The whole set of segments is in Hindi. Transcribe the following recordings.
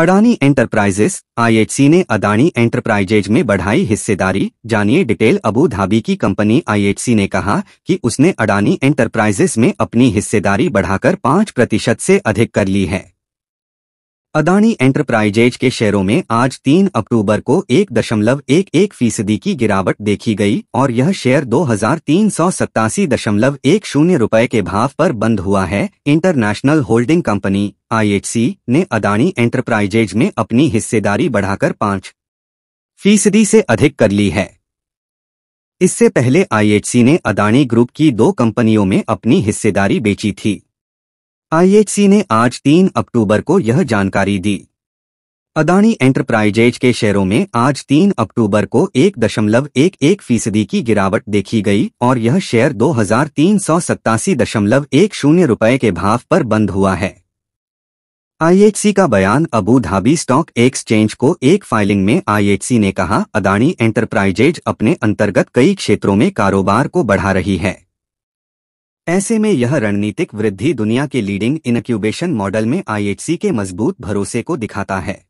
अडानी एंटरप्राइजेस आईएचसी ने अडानी एंटरप्राइजेज में बढ़ाई हिस्सेदारी जानिए डिटेल अबू धाबी की कंपनी आईएचसी ने कहा कि उसने अडानी एंटरप्राइजेस में अपनी हिस्सेदारी बढ़ाकर पाँच प्रतिशत से अधिक कर ली है अदानी एंटरप्राइजेज के शेयरों में आज 3 अक्टूबर को एक दशमलव एक एक फीसदी की गिरावट देखी गई और यह शेयर दो हजार तीन सौ सत्तासी दशमलव एक शून्य रूपए के भाव पर बंद हुआ है इंटरनेशनल होल्डिंग कंपनी आईएचसी ने अदानी एंटरप्राइजेज में अपनी हिस्सेदारी बढ़ाकर पाँच फीसदी से अधिक कर ली है इससे पहले आईएचसी ने अदानी ग्रुप की दो कंपनियों में अपनी हिस्सेदारी बेची थी आईएचसी ने आज 3 अक्टूबर को यह जानकारी दी अदानी एंटरप्राइजेज के शेयरों में आज 3 अक्टूबर को एक दशमलव एक एक फीसदी की गिरावट देखी गई और यह शेयर दो हजार तीन सौ सत्तासी दशमलव एक शून्य रुपये के भाव पर बंद हुआ है आईएचसी का बयान अबू धाबी स्टॉक एक्सचेंज को एक फाइलिंग में आईएचसी ने कहा अदानी एंटरप्राइजेज अपने अंतर्गत कई क्षेत्रों में कारोबार को बढ़ा रही है ऐसे में यह रणनीतिक वृद्धि दुनिया के लीडिंग इनक्यूबेशन मॉडल में आईएचसी के मजबूत भरोसे को दिखाता है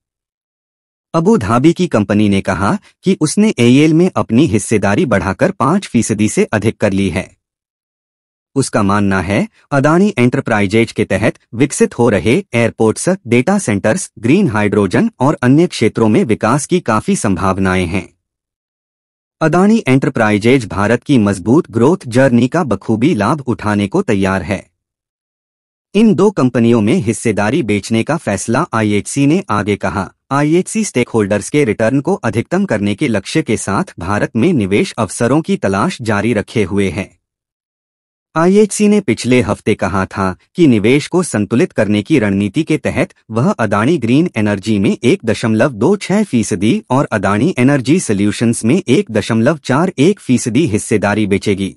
अबू धाबी की कंपनी ने कहा कि उसने एएल में अपनी हिस्सेदारी बढ़ाकर पांच फीसदी से अधिक कर ली है उसका मानना है अदानी एंटरप्राइजेज के तहत विकसित हो रहे airports data centres green hydrogen और अन्य क्षेत्रों में विकास की काफी संभावनाएं हैं अदानी एंटरप्राइजेज भारत की मजबूत ग्रोथ जर्नी का बखूबी लाभ उठाने को तैयार है इन दो कंपनियों में हिस्सेदारी बेचने का फैसला आईएचसी ने आगे कहा आईएचसी स्टेकहोल्डर्स के रिटर्न को अधिकतम करने के लक्ष्य के साथ भारत में निवेश अवसरों की तलाश जारी रखे हुए है आईएचसी ने पिछले हफ्ते कहा था कि निवेश को संतुलित करने की रणनीति के तहत वह अदानी ग्रीन एनर्जी में एक दशमलव दो छह फीसदी और अदानी एनर्जी सॉल्यूशंस में एक दशमलव चार एक फीसदी हिस्सेदारी बेचेगी